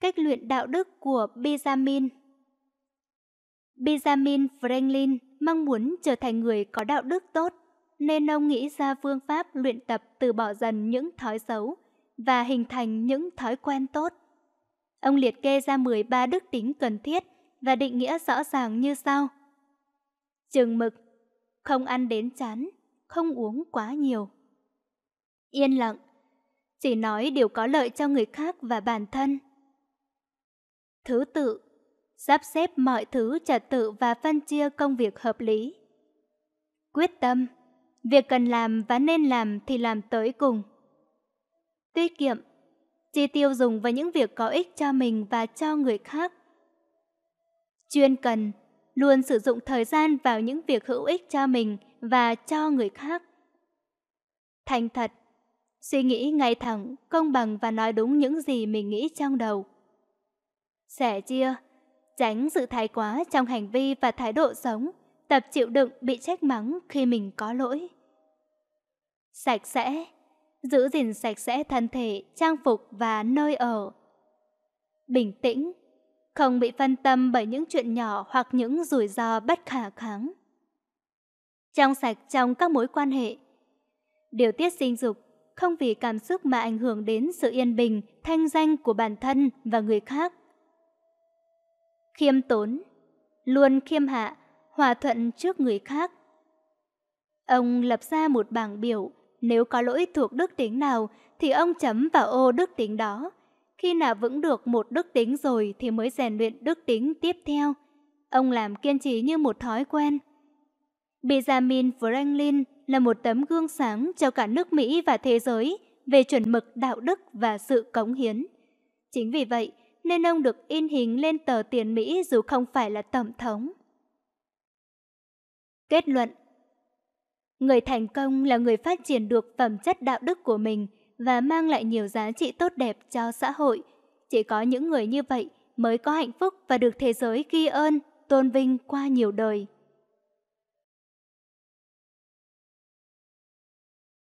Cách luyện đạo đức của Benjamin Benjamin Franklin mong muốn trở thành người có đạo đức tốt, nên ông nghĩ ra phương pháp luyện tập từ bỏ dần những thói xấu và hình thành những thói quen tốt. Ông liệt kê ra 13 đức tính cần thiết và định nghĩa rõ ràng như sau. Chừng mực, không ăn đến chán, không uống quá nhiều. Yên lặng, chỉ nói điều có lợi cho người khác và bản thân thứ tự, sắp xếp mọi thứ trật tự và phân chia công việc hợp lý. Quyết tâm, việc cần làm và nên làm thì làm tới cùng. Tiết kiệm, chi tiêu dùng vào những việc có ích cho mình và cho người khác. Chuyên cần, luôn sử dụng thời gian vào những việc hữu ích cho mình và cho người khác. Thành thật, suy nghĩ ngay thẳng, công bằng và nói đúng những gì mình nghĩ trong đầu. Sẻ chia, tránh sự thái quá trong hành vi và thái độ sống, tập chịu đựng bị trách mắng khi mình có lỗi. Sạch sẽ, giữ gìn sạch sẽ thân thể, trang phục và nơi ở. Bình tĩnh, không bị phân tâm bởi những chuyện nhỏ hoặc những rủi ro bất khả kháng. Trong sạch trong các mối quan hệ. Điều tiết sinh dục không vì cảm xúc mà ảnh hưởng đến sự yên bình, thanh danh của bản thân và người khác khiêm tốn, luôn khiêm hạ, hòa thuận trước người khác. Ông lập ra một bảng biểu, nếu có lỗi thuộc đức tính nào thì ông chấm vào ô đức tính đó. Khi nào vững được một đức tính rồi thì mới rèn luyện đức tính tiếp theo. Ông làm kiên trì như một thói quen. Benjamin Franklin là một tấm gương sáng cho cả nước Mỹ và thế giới về chuẩn mực đạo đức và sự cống hiến. Chính vì vậy, nên ông được in hình lên tờ tiền Mỹ dù không phải là tổng thống. Kết luận Người thành công là người phát triển được phẩm chất đạo đức của mình và mang lại nhiều giá trị tốt đẹp cho xã hội. Chỉ có những người như vậy mới có hạnh phúc và được thế giới ghi ơn, tôn vinh qua nhiều đời.